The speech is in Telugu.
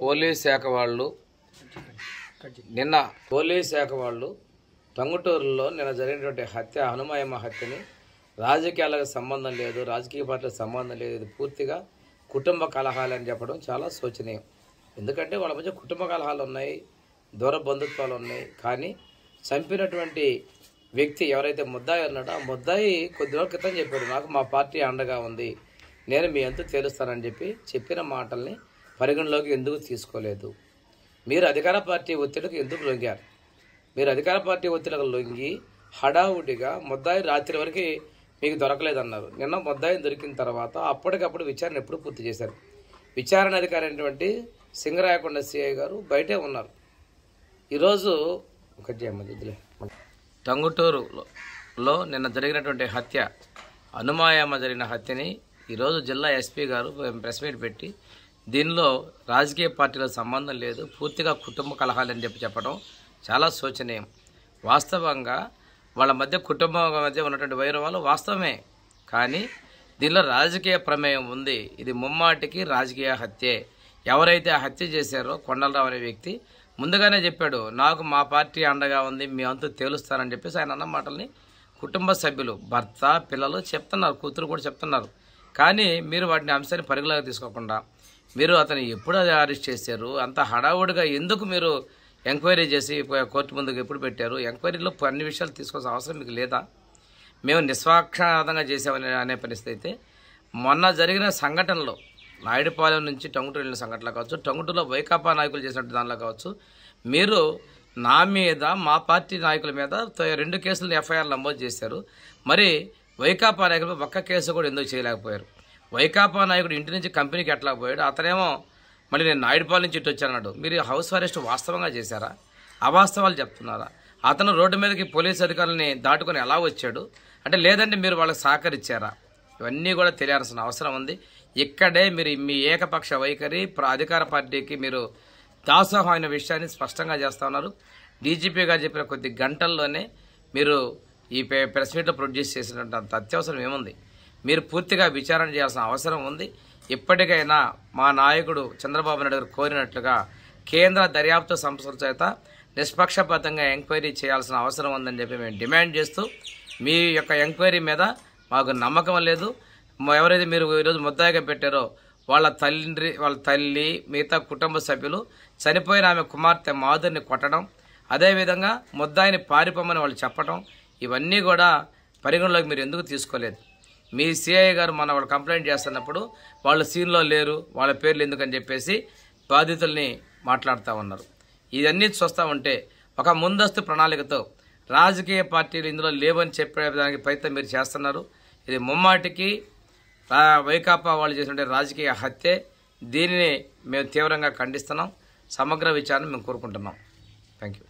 పోలీస్ శాఖ వాళ్ళు నిన్న పోలీస్ శాఖ వాళ్ళు టంగుటూరులో నిన్న జరిగినటువంటి హత్య హనుమాయమ్మ హత్యని రాజకీయాలకు సంబంధం లేదు రాజకీయ పార్టీలకు సంబంధం లేదు ఇది పూర్తిగా కుటుంబ కలహాలు అని చెప్పడం చాలా శోచనీయం ఎందుకంటే వాళ్ళ మధ్య కుటుంబ కలహాలు ఉన్నాయి దూర బంధుత్వాలు ఉన్నాయి కానీ చంపినటువంటి వ్యక్తి ఎవరైతే ముద్దాయి ఉన్నాడో ఆ ముద్దాయి కొద్ది రోజుల క్రితం చెప్పాడు నాకు మా పార్టీ అండగా ఉంది నేను మీ అంతా తేలుస్తానని చెప్పి చెప్పిన మాటల్ని పరిగణలోకి ఎందుకు తీసుకోలేదు మీరు అధికార పార్టీ ఒత్తిడికి ఎందుకు లొంగారు మీరు అధికార పార్టీ ఒత్తిడికి లొంగి హడావుడిగా ముద్దాయి రాత్రి వరకు మీకు దొరకలేదన్నారు నిన్న ముద్దాయి దొరికిన తర్వాత అప్పటికప్పుడు విచారణ ఎప్పుడు పూర్తి చేశారు విచారణ అధికారి అయినటువంటి సింగరాయకొండ సిఐ గారు బయటే ఉన్నారు ఈరోజు ఒకటి అమ్మదిలే టంగుటూరులో నిన్న జరిగినటువంటి హత్య అనుమాయమ జరిగిన హత్యని ఈరోజు జిల్లా ఎస్పీ గారు ప్రెస్ మీట్ పెట్టి దీనిలో రాజకీయ పార్టీల సంబంధం లేదు పూర్తిగా కుటుంబ అని చెప్పి చెప్పడం చాలా శోచనీయం వాస్తవంగా వాళ్ళ మధ్య కుటుంబం మధ్య ఉన్నటువంటి వైరవాలు వాస్తవమే కానీ దీనిలో రాజకీయ ప్రమేయం ఉంది ఇది ముమ్మాటికి రాజకీయ హత్యే ఎవరైతే ఆ హత్య చేశారో కొండలరావు అనే వ్యక్తి ముందుగానే చెప్పాడు నాకు మా పార్టీ అండగా ఉంది మీ అంతా తేలుస్తానని చెప్పేసి ఆయన అన్న మాటల్ని కుటుంబ సభ్యులు భర్త పిల్లలు చెప్తున్నారు కూతురు కూడా చెప్తున్నారు కానీ మీరు వాటిని అంశాన్ని పరిగణలోకి తీసుకోకుండా మీరు అతను ఎప్పుడు అది అరెస్ట్ చేశారు అంత హడావుడిగా ఎందుకు మీరు ఎంక్వైరీ చేసి కోర్టు ముందుకు ఎప్పుడు పెట్టారు ఎంక్వైరీలో అన్ని విషయాలు తీసుకోవాల్సిన అవసరం మీకు లేదా మేము నిస్వాక్షాదంగా చేసామని అనే పరిస్థితి అయితే మొన్న జరిగిన సంఘటనలో నాయుడుపాలెం నుంచి టంగుటూరు వెళ్ళిన సంఘటనలో కావచ్చు టంగుటూరులో వైకాపా నాయకులు చేసినట్టు దానిలో కావచ్చు మీరు నా మీద మా పార్టీ నాయకుల మీద రెండు కేసులు ఎఫ్ఐఆర్ నమోదు చేశారు మరి వైకాపా నాయకులు ఒక్క కేసు కూడా ఎందుకు చేయలేకపోయారు వైకాపా నాయకుడు ఇంటి నుంచి కంపెనీకి ఎట్లా పోయాడు అతనేమో మళ్ళీ నేను నాయుడుపాల్ నుంచి ఇటు వచ్చానన్నాడు మీరు హౌస్ అరెస్ట్ వాస్తవంగా చేశారా అవాస్తవాలు చెప్తున్నారా అతను రోడ్డు మీదకి పోలీసు అధికారులని దాటుకొని ఎలా వచ్చాడు అంటే లేదంటే మీరు వాళ్ళకి సహకరించారా ఇవన్నీ కూడా తెలియాల్సిన అవసరం ఉంది ఇక్కడే మీరు మీ ఏకపక్ష వైఖరి అధికార పార్టీకి మీరు దాసోహమైన విషయాన్ని స్పష్టంగా చేస్తూ ఉన్నారు డీజీపీ గారు చెప్పిన కొద్ది గంటల్లోనే మీరు ఈ ప్రెస్ మీట్లో ప్రొడ్యూస్ చేసినటువంటి అత్యవసరం ఏముంది మీరు పూర్తిగా విచారణ చేయాల్సిన అవసరం ఉంది ఇప్పటికైనా మా నాయకుడు చంద్రబాబు నాయుడు గారు కోరినట్లుగా కేంద్ర దర్యాప్తు సంస్థల చేత నిష్పక్షపాతంగా ఎంక్వైరీ చేయాల్సిన అవసరం ఉందని చెప్పి మేము డిమాండ్ చేస్తూ మీ యొక్క ఎంక్వైరీ మీద మాకు నమ్మకం లేదు ఎవరైతే మీరు ఈరోజు ముద్దాయిగా పెట్టారో వాళ్ళ తండ్రి వాళ్ళ తల్లి మిగతా కుటుంబ సభ్యులు చనిపోయిన ఆమె కుమార్తె మాధుర్ని కొట్టడం అదేవిధంగా ముద్దాయిని పారిపోమని వాళ్ళు చెప్పడం ఇవన్నీ కూడా పరిగణలోకి మీరు ఎందుకు తీసుకోలేదు మీ సిఐ గారు మన వాళ్ళు కంప్లైంట్ చేస్తున్నప్పుడు వాళ్ళు సీన్లో లేరు వాళ్ళ పేర్లు ఎందుకని చెప్పేసి బాధితుల్ని మాట్లాడుతూ ఉన్నారు ఇదన్నీ చూస్తూ ఉంటే ఒక ముందస్తు ప్రణాళికతో రాజకీయ పార్టీలు ఇందులో లేవని చెప్పే దానికి ప్రయత్నం మీరు చేస్తున్నారు ఇది ముమ్మాటికి వైకాపా వాళ్ళు చేసిన రాజకీయ హత్యే దీనిని మేము తీవ్రంగా ఖండిస్తున్నాం సమగ్ర విచారణ మేము కోరుకుంటున్నాం థ్యాంక్